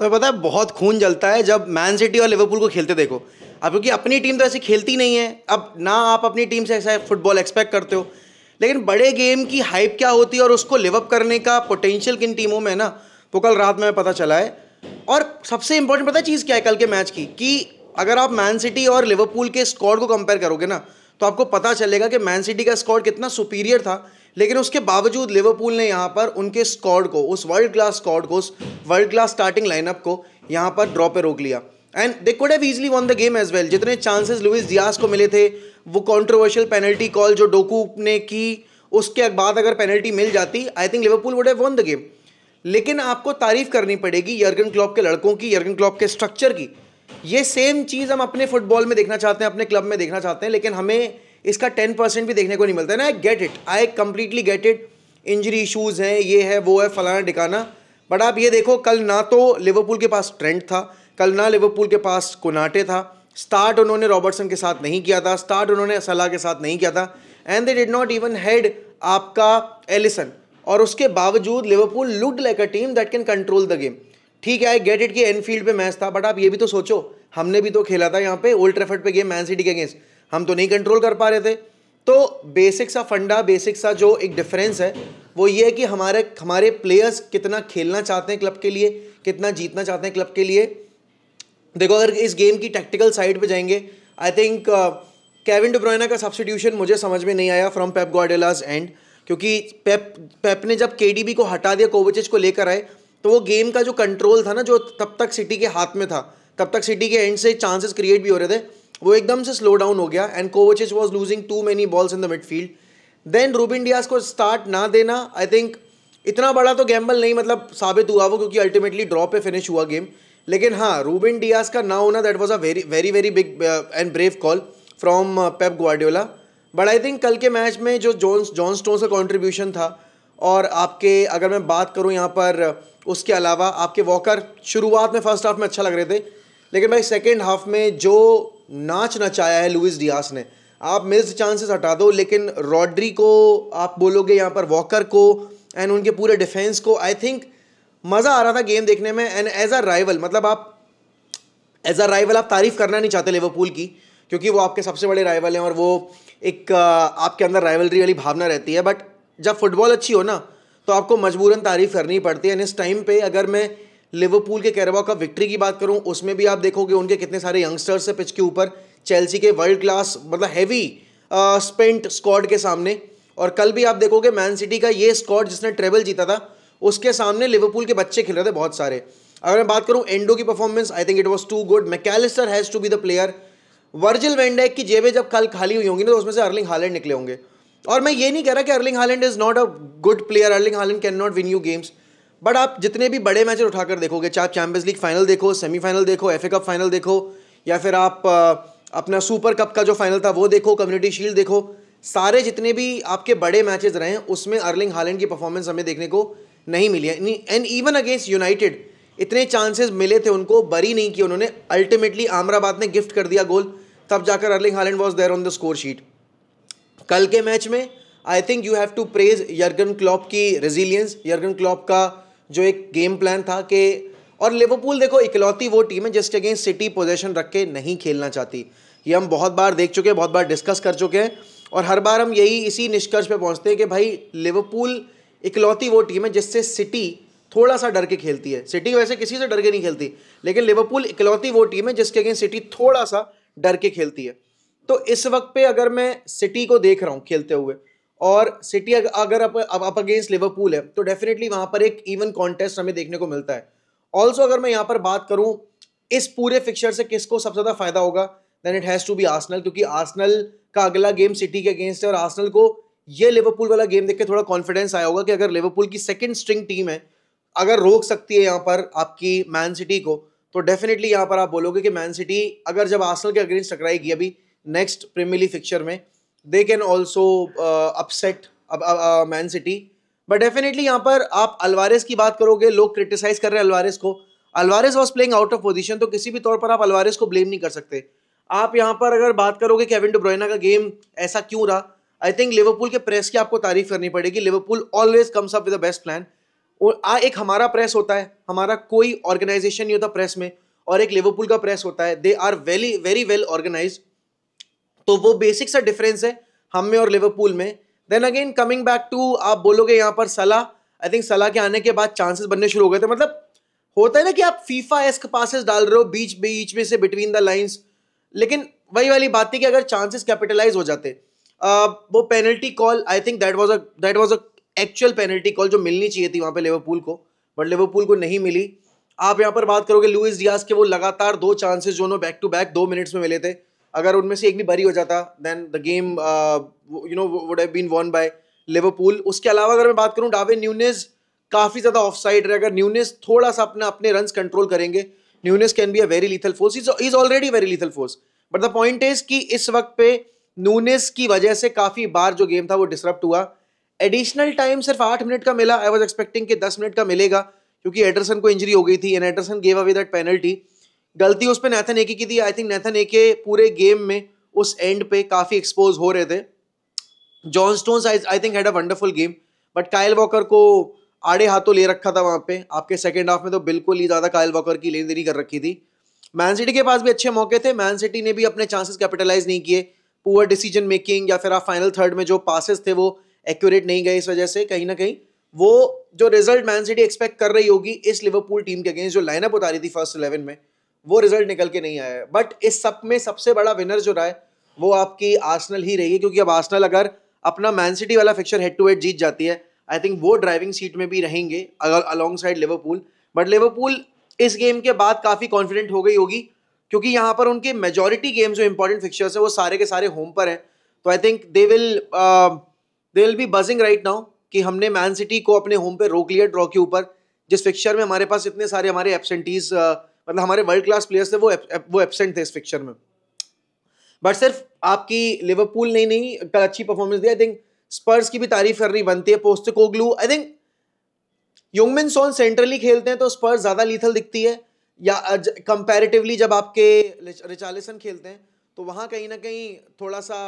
तो पता है बहुत खून जलता है जब मैन सिटी और लिवरपूल को खेलते देखो अब क्योंकि अपनी टीम तो ऐसे खेलती नहीं है अब ना आप अपनी टीम से ऐसा फुटबॉल एक्सपेक्ट करते हो लेकिन बड़े गेम की हाइप क्या होती है और उसको लिवअप करने का पोटेंशियल किन टीमों में है ना वो कल रात में पता चला है और सबसे इंपॉर्टेंट पता है चीज़ क्या है कल के मैच की कि अगर आप मैन सिटी और लिवरपूल के स्कॉड को कंपेयर करोगे ना तो आपको पता चलेगा कि मैन सिटी का स्कॉड कितना सुपीरियर था लेकिन उसके बावजूद लिवरपूल ने यहाँ पर उनके स्कॉड को उस वर्ल्ड क्लास स्कॉड को उस वर्ल्ड क्लास स्टार्टिंग लाइनअप को यहाँ पर ड्रॉ पे रोक लिया and they could have easily won the game as well जितने चांसेस लुइस डियास को मिले थे वो कॉन्ट्रोवर्शियल पेनल्टी कॉल जो डोकू ने की उसके बाद अगर पेनल्टी मिल जाती I think Liverpool would have won the game लेकिन आपको तारीफ करनी पड़ेगी यर्गन क्लॉप के लड़कों की यर्गन क्लॉप के स्ट्रक्चर की ये सेम चीज़ हम अपने फुटबॉल में देखना चाहते हैं अपने क्लब में देखना चाहते हैं लेकिन हमें इसका टेन परसेंट भी देखने को नहीं मिलता है ना I get it I completely get it injury issues हैं ये है वो है फलाना ढिकाना बट आप ये देखो कल ना तो लिवरपूल के पास ट्रेंड था कल ना लिवरपूल के पास कोनाटे था स्टार्ट उन्होंने रॉबर्टसन के साथ नहीं किया था स्टार्ट उन्होंने सलाह के साथ नहीं किया था and they did not even had आपका एलिसन और उसके बावजूद Liverpool looked like a team that can control the game ठीक है आई गेट इट कि एनफील्ड पे मैच था बट आप ये भी तो सोचो हमने भी तो खेला था यहाँ पे ओल्ड ट्रेफर्ड पे गेम मैन सिटी के अगेंस्ट हम तो नहीं कंट्रोल कर पा रहे थे तो बेसिक सा फंडा बेसिक सा जो एक डिफरेंस है वो ये है कि हमारे हमारे प्लेयर्स कितना खेलना चाहते हैं क्लब के लिए कितना जीतना चाहते हैं क्लब के लिए देखो अगर इस गेम की टैक्टिकल साइड पे जाएंगे आई थिंक केविन डुब्रोना का सब्सटीट्यूशन मुझे समझ में नहीं आया फ्रॉम पेप गॉडेलाज एंड क्योंकि पेप पेप ने जब केडीबी को हटा दिया कोविचिज को लेकर आए तो वो गेम का जो कंट्रोल था ना जो तब तक सिटी के हाथ में था तब तक सिटी के एंड से चांसेस क्रिएट भी हो रहे थे वो एकदम से स्लो डाउन हो गया and Kovacic was losing too many balls in the midfield then Ruben Dias को स्टार्ट ना देना आई थिंक इतना बड़ा तो गैम्बल नहीं मतलब साबित हुआ वो क्योंकि अल्टीमेटली ड्रॉ पे फिनिश हुआ गेम लेकिन हाँ रूबिन डियाज का ना होना that was a very very very big and brave call from Pep Guardiola but I think कल के मैच में जो जॉन्स जॉन स्टोन्स का कॉन्ट्रीब्यूशन था और आपके अगर मैं बात करूँ यहाँ पर उसके अलावा आपके वॉकर शुरुआत में फर्स्ट हाफ में अच्छा लग रहे थे लेकिन भाई सेकेंड हाफ में जो नाच नचाया है लुइस डियास ने आप मिस्ड चांसेस हटा दो लेकिन रॉड्री को आप बोलोगे यहाँ पर वॉकर को एंड उनके पूरे डिफेंस को आई थिंक मज़ा आ रहा था गेम देखने में एंड एज अ राइवल मतलब आप एज अ राइवल आप तारीफ़ करना नहीं चाहते लिवरपूल की क्योंकि वो आपके सबसे बड़े राइवल हैं और वो एक आपके अंदर राइवलरी वाली भावना रहती है बट जब फुटबॉल अच्छी हो ना तो आपको मजबूरन तारीफ करनी पड़ती है एंड इस टाइम पे अगर मैं लिवरपूल के कैरवा का विक्ट्री की बात करूं उसमें भी आप देखोगे उनके कितने सारे यंगस्टर्स से पिच के ऊपर चेल्सी के वर्ल्ड क्लास मतलब हैवी स्पेंट स्क्वाड के सामने और कल भी आप देखोगे मैन सिटी का ये स्क्वाड जिसने ट्रेवल जीता था उसके सामने लिवरपूल के बच्चे खेल रहे थे बहुत सारे अगर मैं बात करूँ एंडो की performance I think it was too good Mac Allister has to be the player Virgil van Dijk की जेबें जब कल खाली हुई होंगी ना तो उसमें से अर्लिंग हालैंड निकले होंगे और मैं ये नहीं कह रहा कि Erling Haaland is not a good player Erling Haaland can not win you games but आप जितने भी बड़े मैच उठाकर देखोगे चाहे आप चैंपियंस लीग फाइनल देखो सेमीफाइनल देखो एफ कप फाइनल देखो या फिर आप अपना सुपर कप का जो फाइनल था वो देखो कम्युनिटी शील्ड देखो सारे जितने भी आपके बड़े मैचेस रहे हैं उसमें अर्लिंग हालैंड की परफॉर्मेंस हमें देखने को नहीं मिली है एंड इवन अगेंस्ट यूनाइटेड इतने चांसेस मिले थे उनको बरी नहीं किया उन्होंने अल्टीमेटली आमराबाद ने गिफ्ट कर दिया गोल तब जाकर Erling Haaland was there on the score sheet कल के मैच में I think you have to praise Jurgen Klopp की रेजिलियंस यर्गन क्लॉप का जो एक गेम प्लान था कि और लिवरपूल देखो इकलौती वो टीम है जिसके अगेंस्ट सिटी पोजेशन रख के नहीं खेलना चाहती ये हम बहुत बार देख चुके हैं बहुत बार डिस्कस कर चुके हैं और हर बार हम यही इसी निष्कर्ष पे पहुंचते हैं कि भाई लिवरपूल इकलौती वो टीम है जिससे सिटी थोड़ा सा डर के खेलती है सिटी वैसे किसी से डर के नहीं खेलती लेकिन लिवरपूल इकलौती वो टीम है जिसके अगेंस्ट सिटी थोड़ा सा डर के खेलती है तो इस वक्त पे अगर मैं सिटी को देख रहा हूँ खेलते हुए और सिटी अगर अप अगेंस्ट लिवरपूल है तो डेफिनेटली वहाँ पर एक इवन कॉन्टेस्ट हमें देखने को मिलता है ऑल्सो अगर मैं यहाँ पर बात करूँ इस पूरे फिक्चर से किसको सबसे ज़्यादा फायदा होगा then it has to be Arsenal क्योंकि आर्सनल का अगला गेम सिटी के अगेंस्ट है और आर्सनल को ये लिवरपूल वाला गेम देख के थोड़ा कॉन्फिडेंस आया होगा कि अगर लिवरपूल की सेकेंड स्ट्रिंग टीम है अगर रोक सकती है यहाँ पर आपकी मैन सिटी को तो डेफिनेटली यहाँ पर आप बोलोगे कि मैन सिटी अगर जब आर्सनल के अगेंस्ट टकराएगी अभी नेक्स्ट लीग फिक्चर में they can also upset Man City but definitely यहाँ पर आप अलवारेस की बात करोगे लोग क्रिटिसाइज कर रहे हैं अलवारेस को Alvarez was playing out of position तो किसी भी तौर पर आप अलवारेस को ब्लेम नहीं कर सकते आप यहाँ पर अगर बात करोगे केविन डुब्रोइना का गेम ऐसा क्यों रहा आई थिंक लिवरपूल के प्रेस की आपको तारीफ करनी पड़ेगी Liverpool always comes up with the best plan और आ एक हमारा प्रेस होता है हमारा कोई ऑर्गेनाइजेशन नहीं होता प्रेस में और एक लिवरपूल का प्रेस होता है they are very very well organise तो वो बेसिक सा डिफरेंस है हम में और लिवरपूल में then again coming back to आप बोलोगे यहाँ पर सलाह आई थिंक सलाह के आने के बाद चांसेस बनने शुरू हो गए थे मतलब होता है ना कि आप फीफा एस्क पासिस डाल रहे हो बीच बीच में से बिटवीन द लाइन्स लेकिन वही वाली बात थी कि अगर चांसेस कैपिटलाइज हो जाते uh, वो penalty call I think that was a that was a actual penalty call जो मिलनी चाहिए थी वहाँ पे लिवरपूल को बट लिवरपूल को नहीं मिली आप यहाँ पर बात करोगे लुइस डियास के वो लगातार दो चांसेस जो नो बैक टू बैक दो मिनट्स में मिले थे अगर उनमें से एक भी बरी हो जाता then the game you know would have been won by Liverpool उसके अलावा अगर मैं बात करूँ डावे न्यूनेस काफ़ी ज़्यादा ऑफ साइड रहे अगर न्यूनेस थोड़ा सा अपना अपने रन कंट्रोल करेंगे Nunez can be a very lethal force is is already very lethal force but the point is कि इस वक्त पे न्यूनेस की वजह से काफ़ी बार जो गेम था वो डिसरप्ट हुआ एडिशनल टाइम सिर्फ आठ मिनट का मिला आई वॉज एक्सपेक्टिंग कि दस मिनट का मिलेगा क्योंकि एडरसन को इंजरी हो गई थी and Ederson gave away that penalty गलती उस पर नैथन एके की थी आई थिंक नैथन एके पूरे गेम में उस एंड पे काफ़ी एक्सपोज हो रहे थे John Stones I think had a wonderful game but Kyle Walker को आड़े हाथों ले रखा था वहाँ पे आपके सेकेंड हाफ में तो बिल्कुल ही ज़्यादा कायल वॉकर की लेन देनी कर रखी थी मैन सिटी के पास भी अच्छे मौके थे मैन सिटी ने भी अपने चांसेस कैपिटलाइज नहीं किए पुअर डिसीजन मेकिंग या फिर आप फाइनल थर्ड में जो पासिस थे वो एक्यूरेट नहीं गए इस वजह से कहीं ना कहीं वो जो रिजल्ट मैन सिटी एक्सपेक्ट कर रही होगी इस लिवरपूल टीम के अगेंस्ट जो लाइनअप उतारी थी फर्स्ट इलेवन में वो रिजल्ट निकल के नहीं आया बट इस सब में सबसे बड़ा विनर जो रहा है वो आपकी आर्सनल ही रही है क्योंकि अब आर्सनल अगर अपना मैन सिटी वाला फिक्चर हेड टू हेड जीत जाती है आई थिंक वो ड्राइविंग सीट में भी रहेंगे alongside Liverpool but Liverpool इस गेम के बाद काफ़ी कॉन्फिडेंट हो गई होगी क्योंकि यहाँ पर उनके मेजोरिटी गेम जो इंपॉर्टेंट फिक्चर्स है वो सारे के सारे होम पर हैं तो I think they will they will be buzzing right now कि हमने मैन सिटी को अपने होम पे रोक लिया ड्रॉ के ऊपर जिस फिक्चर में हमारे पास इतने सारे हमारे एबसेंटीज़ uh, मतलब हमारे वर्ल्ड क्लास प्लेयर्स थे वो वो एबसेंट थे इस फिक्चर में बट सिर्फ आपकी लिवरपूल ने नहीं कल अच्छी परफॉर्मेंस दी आई थिंक स्पर्स की भी तारीफ करनी बनती है Postecoglou I think Heung min Son centrally खेलते हैं तो स्पर्स ज़्यादा लीथल दिखती है या कंपैरेटिवली जब आपके रिचालिसन खेलते हैं तो वहाँ कहीं ना कहीं थोड़ा सा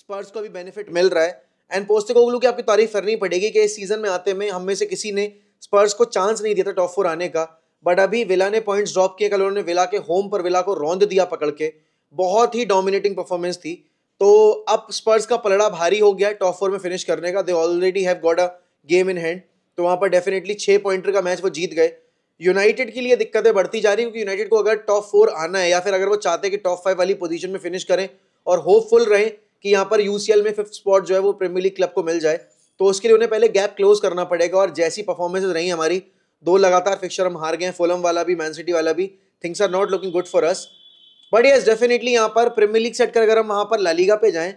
स्पर्स को भी बेनिफिट मिल रहा है एंड पोस्टेकोगलू की आपकी तारीफ करनी पड़ेगी कि इस सीज़न में आते में हम में से किसी ने स्पर्स को चांस नहीं दिया था टॉप फोर आने का बट अभी विला ने पॉइंट्स ड्रॉप किए कल उन्होंने विला के होम पर विला को रौंद दिया पकड़ के बहुत ही डोमिनेटिंग परफॉर्मेंस थी तो अब स्पर्स का पलड़ा भारी हो गया है टॉप फोर में फिनिश करने का they already have got a game in hand तो वहाँ पर डेफिनेटली छः पॉइंटर का मैच वो जीत गए यूनाइटेड के लिए दिक्कतें बढ़ती जा रही क्योंकि यूनाइटेड को अगर टॉप फोर आना है या फिर अगर वो चाहते हैं कि टॉप फाइव वाली पोजीशन में फिनिश करें और होपफुल रहें कि यहाँ पर यू में फिफ्थ स्पॉट जो है वो प्रीमियर लीग क्लब को मिल जाए तो उसके लिए उन्हें पहले गैप क्लोज करना पड़ेगा और जैसी परफॉर्मेंसेज रही हमारी दो लगातार फिक्सर हम हार गए फोलम वाला भी मैन सिटी वाला भी things are not looking good for us but yes definitely यहाँ पर प्रीमियर लीग सेट कर अगर हम वहाँ पर लालीगा पे जाएं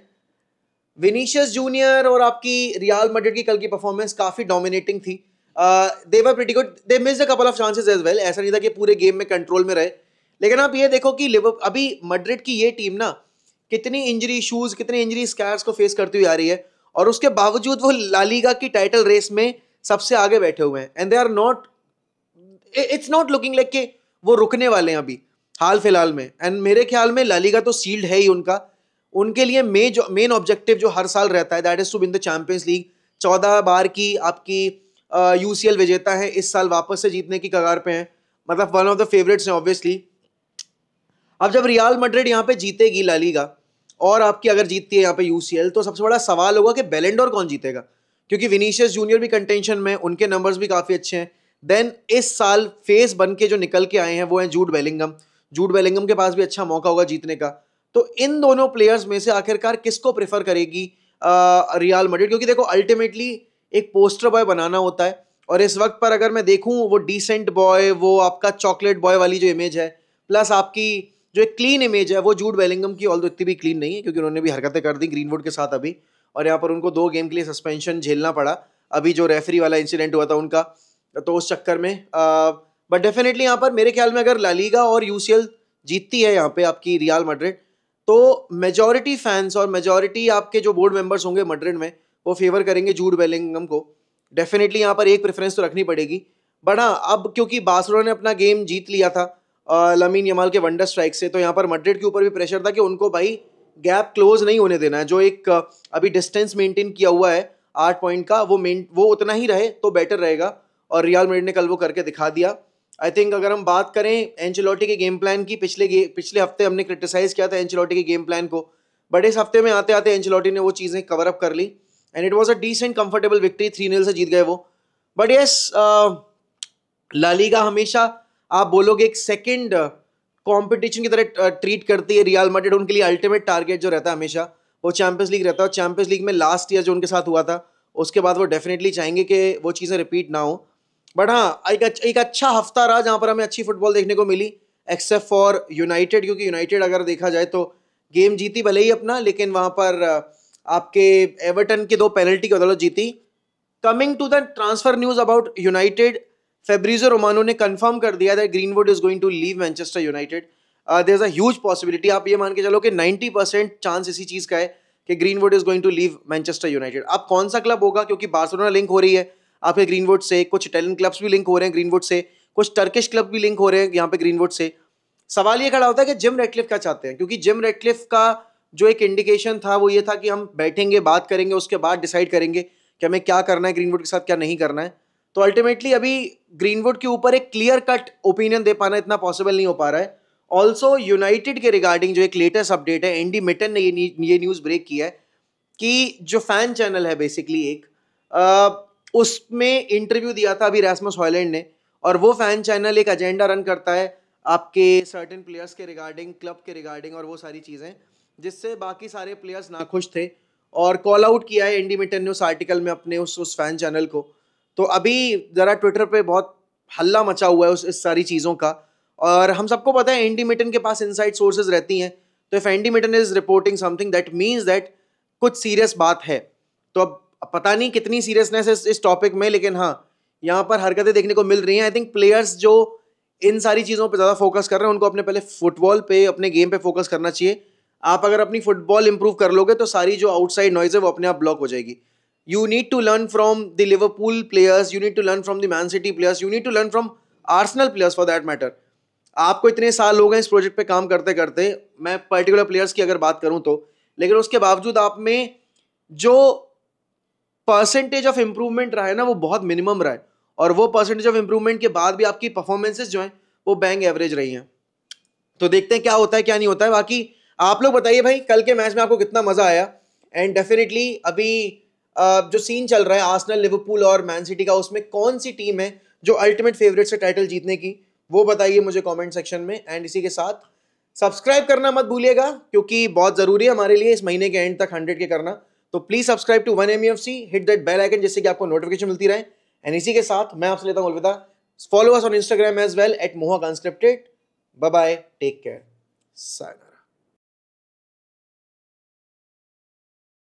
विनीशियस जूनियर और आपकी रियाल मड्रिड की कल की परफॉर्मेंस काफ़ी डोमिनेटिंग थी they were pretty good they miss a couple of chances as well ऐसा नहीं था कि पूरे गेम में कंट्रोल में रहे लेकिन आप ये देखो कि अभी मड्रिड की ये टीम ना कितनी इंजरी इशूज़ कितनी इंजरी स्कैर्स को फेस करती हुई आ रही है और उसके बावजूद वो लालीगा की टाइटल रेस में सबसे आगे बैठे हुए हैं and they are not it's not looking like के वो रुकने वाले हैं अभी हाल फिलहाल में एंड मेरे ख्याल में लालीगा तो सील्ड है ही उनका उनके लिए मेन मेन ऑब्जेक्टिव जो हर साल रहता है that is to win the Champions League चौदह बार की आपकी यू सी एल विजेता है इस साल वापस से जीतने की कगार पे हैं मतलब वन ऑफ द फेवरेट्स हैं ऑब्वियसली अब जब रियाल मड्रिड यहाँ पे जीतेगी लालीगा और आपकी अगर जीतती है यहाँ पे यू तो सबसे बड़ा सवाल होगा कि बेलेंडोर कौन जीतेगा क्योंकि विनीशियस जूनियर भी कंटेंशन में उनके नंबर्स भी काफ़ी अच्छे हैं देन इस साल फेस बन के जो निकल के आए हैं वो हैं जूड बेलिंगम जूड बेलिंगम के पास भी अच्छा मौका होगा जीतने का तो इन दोनों प्लेयर्स में से आखिरकार किसको प्रेफर करेगी आ, रियाल मडिड क्योंकि देखो अल्टीमेटली एक पोस्टर बॉय बनाना होता है और इस वक्त पर अगर मैं देखूं वो डिसेंट बॉय वो आपका चॉकलेट बॉय वाली जो इमेज है प्लस आपकी जो एक क्लीन इमेज है वो जूड बेलिंगम की ऑल इतनी भी क्लीन नहीं है क्योंकि उन्होंने भी हरकतें कर दी ग्रीनवुड के साथ अभी और यहाँ पर उनको दो गेम के लिए सस्पेंशन झेलना पड़ा अभी जो रेफरी वाला इंसिडेंट हुआ था उनका तो उस चक्कर में बट डेफिनेटली यहाँ पर मेरे ख्याल में अगर लालीगा और यू जीतती है यहाँ पे आपकी रियाल मड्रिड तो मेजोरिटी फैंस और मेजोरिटी आपके जो बोर्ड मेंबर्स होंगे मड्रिड में वो फेवर करेंगे जूड बेलिंगम को डेफिनेटली यहाँ पर एक प्रेफरेंस तो रखनी पड़ेगी बट हाँ अब क्योंकि बासरो ने अपना गेम जीत लिया था लमीन यमाल के वंडर स्ट्राइक से तो यहाँ पर मड्रिड के ऊपर भी प्रेशर था कि उनको भाई गैप क्लोज नहीं होने देना है जो एक अभी डिस्टेंस मेंटेन किया हुआ है आठ पॉइंट का वो मेन वो उतना ही रहे तो बेटर रहेगा और रियल मेड ने कल वो करके दिखा दिया आई थिंक अगर हम बात करें एंचलोटी के गेम प्लान की पिछले पिछले हफ्ते हमने क्रिटिसाइज़ किया था एंचलोटी के गेम प्लान को बट इस हफ्ते में आते आते एंचलोटी ने वो चीज़ें कवर अप कर ली and it was a decent comfortable victory three nil से जीत गए वो बट यस लालीगा हमेशा आप बोलोगे एक सेकेंड कॉम्पिटिशन की तरह ट्रीट करती है रियल मैड्रिड उनके लिए अल्टीमेट टारगेट जो रहता है हमेशा वो चैंपियंस लीग रहता है और चैंपियंस लीग में लास्ट ईयर जो उनके साथ हुआ था उसके बाद वो डेफिनेटली चाहेंगे कि वो चीज़ें रिपीट ना हो बट हाँ एक, एक अच्छा हफ्ता रहा जहाँ पर हमें अच्छी फुटबॉल देखने को मिली एक्सेप्ट फॉर यूनाइटेड क्योंकि यूनाइटेड अगर देखा जाए तो गेम जीती भले ही अपना लेकिन वहाँ पर आपके एवर्टन की दो पेनल्टी की बदौलत जीती coming to the transfer news about United Fabrizio Romano ने कंफर्म कर दिया that Greenwood is going to leave Manchester United there is a possibility आप ये मान के चलो कि नाइनटी परसेंट चांस इसी चीज़ का है कि Greenwood is going to leave Manchester United आप कौन सा क्लब होगा क्योंकि बार्सोना लिंक हो रही है आपके ग्रीनवुड से कुछ इटालियन क्लब्स भी लिंक हो रहे हैं ग्रीनवुड से कुछ टर्किश क्लब भी लिंक हो रहे हैं यहाँ पे ग्रीनवुड से सवाल ये खड़ा होता है कि जिम रेटक्लिफ क्या चाहते हैं क्योंकि जिम रेटक्लिफ का जो एक इंडिकेशन था वो ये था कि हम बैठेंगे बात करेंगे उसके बाद डिसाइड करेंगे कि हमें क्या करना है ग्रीनवुड के साथ क्या नहीं करना है तो अल्टीमेटली अभी ग्रीनवुड के ऊपर एक क्लियर कट ओपिनियन दे पाना इतना पॉसिबल नहीं हो पा रहा है ऑल्सो यूनाइटेड के रिगार्डिंग जो एक लेटेस्ट अपडेट है एंडी मिटन ने ये न्यूज़ ब्रेक किया है कि जो फैन चैनल है बेसिकली एक उसमें इंटरव्यू दिया था अभी रैसमस हॉलैंड ने और वो फैन चैनल एक एजेंडा रन करता है आपके सर्टेन प्लेयर्स के रिगार्डिंग क्लब के रिगार्डिंग और वो सारी चीज़ें जिससे बाकी सारे प्लेयर्स नाखुश थे और कॉल आउट किया है एंडी मिटन ने उस आर्टिकल में अपने उस उस फैन चैनल को तो अभी ज़रा ट्विटर पे बहुत हल्ला मचा हुआ है उस इस सारी चीज़ों का और हम सबको पता है एंडी मिटन के पास इनसाइड सोर्सेज रहती हैं तो if Andy Mitten is reporting something that means that कुछ सीरियस बात है तो अब पता नहीं कितनी सीरियसनेस है इस टॉपिक में लेकिन हाँ यहाँ पर हरकतें देखने को मिल रही हैं आई थिंक प्लेयर्स जो इन सारी चीज़ों पर ज़्यादा फोकस कर रहे हैं उनको अपने पहले फुटबॉल पे अपने गेम पे फोकस करना चाहिए आप अगर अपनी फुटबॉल इंप्रूव कर लोगे तो सारी जो आउटसाइड नॉइज़ है वो अपने आप ब्लॉक हो जाएगी you need to learn from the Liverpool players, you need to learn from the Man City players, you need to learn from Arsenal players for that matter. आपको इतने साल लोग हैं इस प्रोजेक्ट पे काम करते करते मैं पर्टिकुलर प्लेयर्स की अगर बात करूं तो लेकिन उसके बावजूद आप में जो परसेंटेज ऑफ इम्प्रूवमेंट रहा है ना वो बहुत मिनिमम रहा है और वो परसेंटेज ऑफ इंप्रूवमेंट के बाद भी आपकी परफॉर्मेंसेज जो हैं वो बैंग एवरेज रही हैं तो देखते हैं क्या होता है क्या नहीं होता है बाकी आप लोग बताइए भाई कल के मैच में आपको कितना मज़ा आया एंड डेफिनेटली अभी जो सीन चल रहा है आसनल लिवरपूल और मैन सिटी का उसमें कौन सी टीम है जो अल्टीमेट फेवरेट से टाइटल जीतने की वो बताइए मुझे कमेंट सेक्शन में एंड इसी के साथ सब्सक्राइब करना मत भूलिएगा क्योंकि बहुत ज़रूरी है हमारे लिए इस महीने के एंड तक हंड्रेड के करना तो please subscribe to one M F C hit that bell icon जिससे कि आपको नोटिफिकेशन मिलती रहे एंड इसी के साथ मैं आपसे लेता हूँ अलविदा follow us on Instagram as well at moha conscripted bye bye take care sir